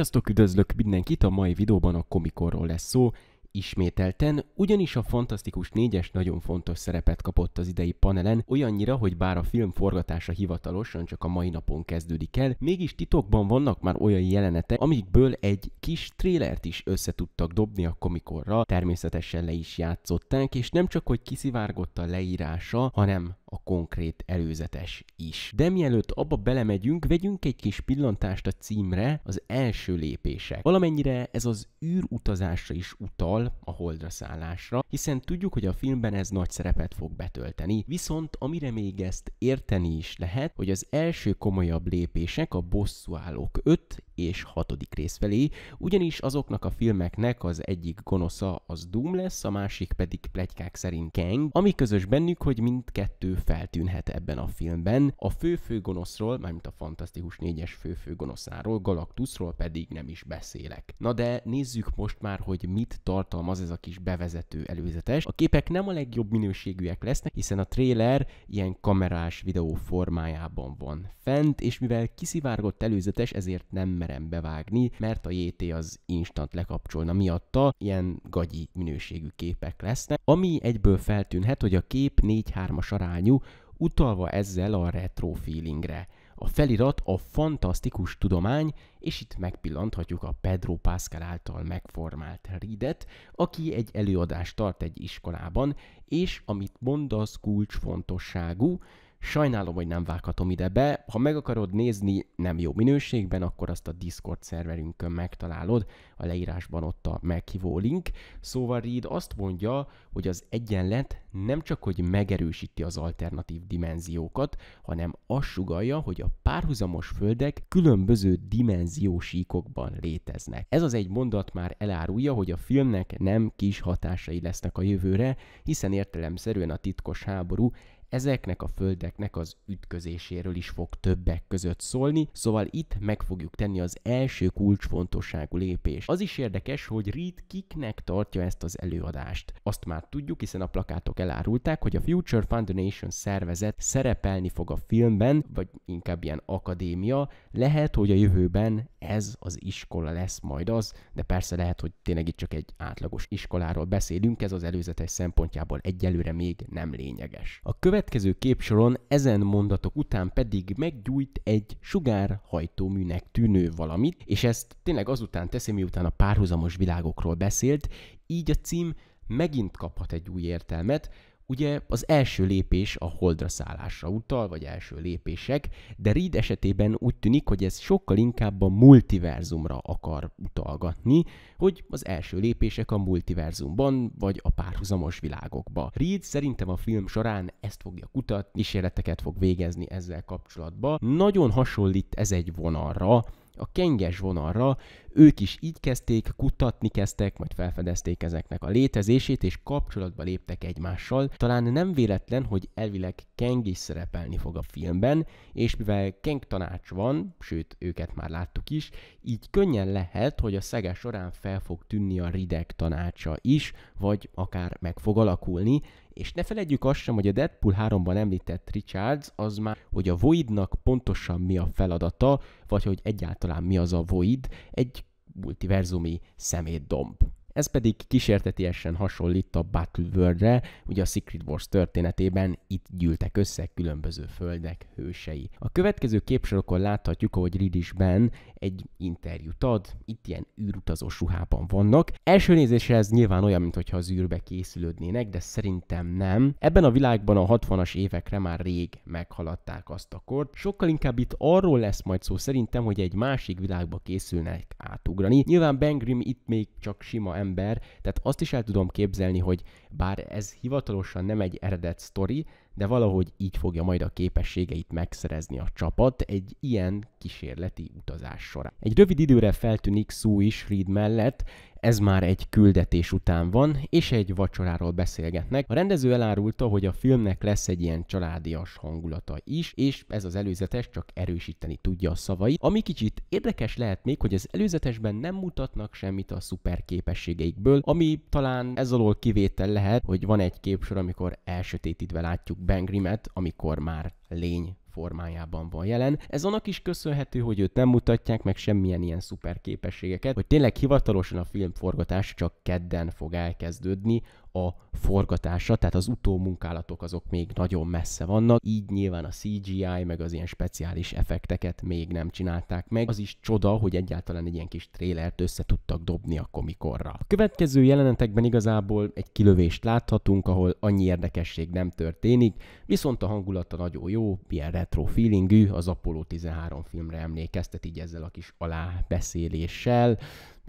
Sziasztok, üdvözlök mindenkit! A mai videóban a komikorról lesz szó, Ismételten, ugyanis a Fantasztikus 4-es nagyon fontos szerepet kapott az idei panelen, olyannyira, hogy bár a film forgatása hivatalosan csak a mai napon kezdődik el, mégis titokban vannak már olyan jelenetek, amikből egy kis trélert is össze tudtak dobni a komikorra, természetesen le is játszották, és nem csak, hogy kiszivárgott a leírása, hanem a konkrét előzetes is. De mielőtt abba belemegyünk, vegyünk egy kis pillantást a címre, az első lépések. Valamennyire ez az űrutazásra is utal, Marvel a holdra szállásra, hiszen tudjuk, hogy a filmben ez nagy szerepet fog betölteni, viszont amire még ezt érteni is lehet, hogy az első komolyabb lépések a bosszúállók 5 és hatodik rész felé, ugyanis azoknak a filmeknek az egyik gonosza az Doom lesz, a másik pedig plegykák szerint Kang, ami közös bennük, hogy mindkettő feltűnhet ebben a filmben. A fő-fő gonoszról, mármint a Fantasztikus 4-es fő-fő gonoszáról, Galactusról pedig nem is beszélek. Na de nézzük most már, hogy mit tartalmaz ez a kis bevezető előzetes. A képek nem a legjobb minőségűek lesznek, hiszen a trailer ilyen kamerás videó formájában van fent, és mivel kiszivárgott előzetes, ezért nem mer merem bevágni, mert a JT az instant lekapcsolna miatta, ilyen gagyi minőségű képek lesznek, ami egyből feltűnhet, hogy a kép 4-3-as arányú, utalva ezzel a retro feelingre. A felirat a fantasztikus tudomány, és itt megpillanthatjuk a Pedro Pascal által megformált Ridet, aki egy előadást tart egy iskolában, és amit mond az kulcsfontosságú, Sajnálom, hogy nem vághatom ide be, ha meg akarod nézni nem jó minőségben, akkor azt a Discord szerverünkön megtalálod, a leírásban ott a meghívó link. Szóval Reed azt mondja, hogy az egyenlet nem csak hogy megerősíti az alternatív dimenziókat, hanem azt sugalja, hogy a párhuzamos földek különböző dimenziósíkokban léteznek. Ez az egy mondat már elárulja, hogy a filmnek nem kis hatásai lesznek a jövőre, hiszen értelemszerűen a titkos háború ezeknek a földeknek az ütközéséről is fog többek között szólni, szóval itt meg fogjuk tenni az első kulcsfontosságú lépés. Az is érdekes, hogy Reed kiknek tartja ezt az előadást. Azt már tudjuk, hiszen a plakátok elárulták, hogy a Future Foundation szervezet szerepelni fog a filmben, vagy inkább ilyen akadémia, lehet, hogy a jövőben ez az iskola lesz majd az, de persze lehet, hogy tényleg itt csak egy átlagos iskoláról beszélünk, ez az előzetes szempontjából egyelőre még nem lényeges. A következő képsoron ezen mondatok után pedig meggyújt egy sugárhajtóműnek tűnő valamit, és ezt tényleg azután teszi, miután a párhuzamos világokról beszélt, így a cím megint kaphat egy új értelmet, ugye az első lépés a holdra szállásra utal, vagy első lépések, de Reed esetében úgy tűnik, hogy ez sokkal inkább a multiverzumra akar utalgatni, hogy az első lépések a multiverzumban, vagy a párhuzamos világokba. Reed szerintem a film során ezt fogja kutatni, kísérleteket fog végezni ezzel kapcsolatban. Nagyon hasonlít ez egy vonalra, a kenges vonalra, ők is így kezdték, kutatni kezdtek, majd felfedezték ezeknek a létezését, és kapcsolatba léptek egymással. Talán nem véletlen, hogy elvileg Kang is szerepelni fog a filmben, és mivel Kang tanács van, sőt, őket már láttuk is, így könnyen lehet, hogy a szege során fel fog tűnni a rideg tanácsa is, vagy akár meg fog alakulni, és ne felejtjük azt sem, hogy a Deadpool 3-ban említett Richards az már, hogy a Voidnak pontosan mi a feladata, vagy hogy egyáltalán mi az a Void, egy multiverzumi szemétdomb. Ez pedig kísértetiesen hasonlít a Battleworld-re, ugye a Secret Wars történetében itt gyűltek össze különböző földek hősei. A következő képsorokon láthatjuk, ahogy Ridis Ben egy interjút ad, itt ilyen űrutazós ruhában vannak. Első nézésre ez nyilván olyan, mintha az űrbe készülődnének, de szerintem nem. Ebben a világban a 60-as évekre már rég meghaladták azt a kort. Sokkal inkább itt arról lesz majd szó szerintem, hogy egy másik világba készülnek átugrani. Nyilván Ben Grimm itt még csak sima ember ember, tehát azt is el tudom képzelni, hogy bár ez hivatalosan nem egy eredet sztori, de valahogy így fogja majd a képességeit megszerezni a csapat egy ilyen kísérleti utazás során. Egy rövid időre feltűnik Sue is Reed mellett, ez már egy küldetés után van, és egy vacsoráról beszélgetnek. A rendező elárulta, hogy a filmnek lesz egy ilyen családias hangulata is, és ez az előzetes csak erősíteni tudja a szavait. Ami kicsit érdekes lehet még, hogy az előzetesben nem mutatnak semmit a szuper képességeikből, ami talán ez alól kivétel lehet, hogy van egy képsor, amikor elsötétítve látjuk Ben Grimmet, amikor már lény formájában van jelen. Ez annak is köszönhető, hogy őt nem mutatják meg semmilyen ilyen szuper képességeket, hogy tényleg hivatalosan a film forgatás csak kedden fog elkezdődni, a forgatása, tehát az utómunkálatok azok még nagyon messze vannak, így nyilván a CGI meg az ilyen speciális effekteket még nem csinálták meg. Az is csoda, hogy egyáltalán egy ilyen kis trélert össze tudtak dobni a komikorra. A következő jelenetekben igazából egy kilövést láthatunk, ahol annyi érdekesség nem történik, viszont a hangulata nagyon jó, ilyen retro feelingű, az Apollo 13 filmre emlékeztet így ezzel a kis alábeszéléssel,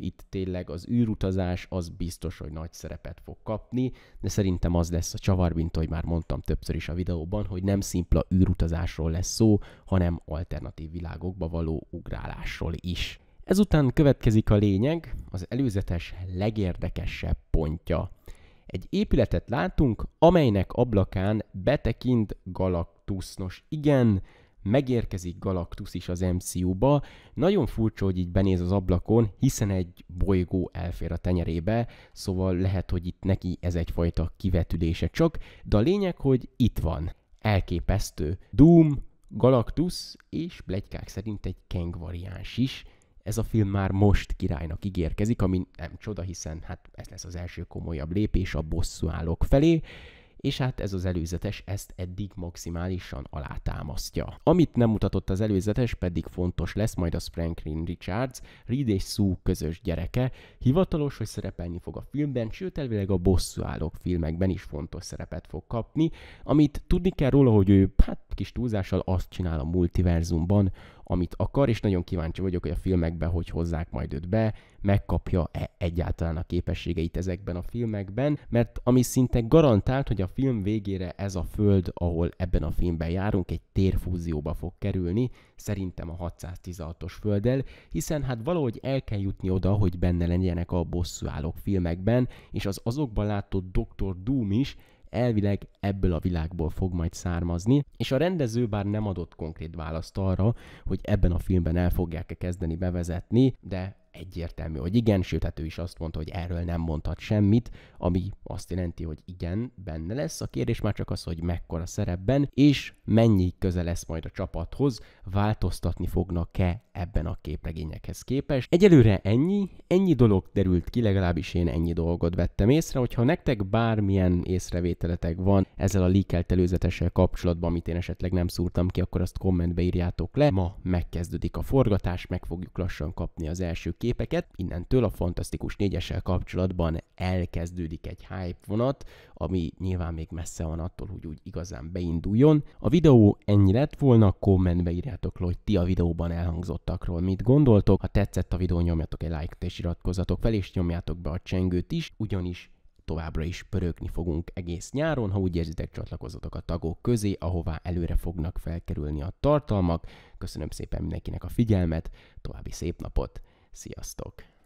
itt tényleg az űrutazás az biztos, hogy nagy szerepet fog kapni, de szerintem az lesz a csavar, mint ahogy már mondtam többször is a videóban, hogy nem szimpla űrutazásról lesz szó, hanem alternatív világokba való ugrálásról is. Ezután következik a lényeg, az előzetes legérdekesebb pontja. Egy épületet látunk, amelynek ablakán betekint galaktusznos. Igen, megérkezik Galactus is az MCU-ba. Nagyon furcsa, hogy így benéz az ablakon, hiszen egy bolygó elfér a tenyerébe, szóval lehet, hogy itt neki ez egyfajta kivetülése csak, de a lényeg, hogy itt van. Elképesztő. Doom, Galactus és blegykák szerint egy Kang variáns is. Ez a film már most királynak ígérkezik, ami nem csoda, hiszen hát ez lesz az első komolyabb lépés a állók felé és hát ez az előzetes ezt eddig maximálisan alátámasztja. Amit nem mutatott az előzetes, pedig fontos lesz, majd az Franklin Richards, Reed és Sue közös gyereke, hivatalos, hogy szerepelni fog a filmben, sőt elvileg a bosszúállók filmekben is fontos szerepet fog kapni, amit tudni kell róla, hogy ő hát kis túlzással azt csinál a multiverzumban, amit akar, és nagyon kíváncsi vagyok, hogy a filmekben hogy hozzák majd őt be, megkapja-e egyáltalán a képességeit ezekben a filmekben, mert ami szinte garantált, hogy a film végére ez a föld, ahol ebben a filmben járunk, egy térfúzióba fog kerülni, szerintem a 616-os földdel, hiszen hát valahogy el kell jutni oda, hogy benne legyenek a bosszúállók filmekben, és az azokban látott Dr. Doom is elvileg ebből a világból fog majd származni, és a rendező bár nem adott konkrét választ arra, hogy ebben a filmben el fogják-e kezdeni bevezetni, de egyértelmű, hogy igen, sőt, hát ő is azt mondta, hogy erről nem mondhat semmit, ami azt jelenti, hogy igen, benne lesz. A kérdés már csak az, hogy mekkora szerepben, és mennyi köze lesz majd a csapathoz, változtatni fognak-e ebben a képregényekhez képest. Egyelőre ennyi, ennyi dolog derült ki, legalábbis én ennyi dolgot vettem észre, hogyha nektek bármilyen észrevételetek van ezzel a leakelt előzetessel kapcsolatban, amit én esetleg nem szúrtam ki, akkor azt kommentbe írjátok le. Ma megkezdődik a forgatás, meg fogjuk lassan kapni az első képeket. Innentől a Fantasztikus 4 kapcsolatban elkezdődik egy hype vonat, ami nyilván még messze van attól, hogy úgy igazán beinduljon. A videó ennyi lett volna, kommentbe írjátok le, hogy ti a videóban elhangzottakról mit gondoltok. Ha tetszett a videó, nyomjatok egy like-t és iratkozzatok fel, és nyomjátok be a csengőt is, ugyanis továbbra is pörögni fogunk egész nyáron, ha úgy érzitek, csatlakozzatok a tagok közé, ahová előre fognak felkerülni a tartalmak. Köszönöm szépen mindenkinek a figyelmet, további szép napot, sziasztok!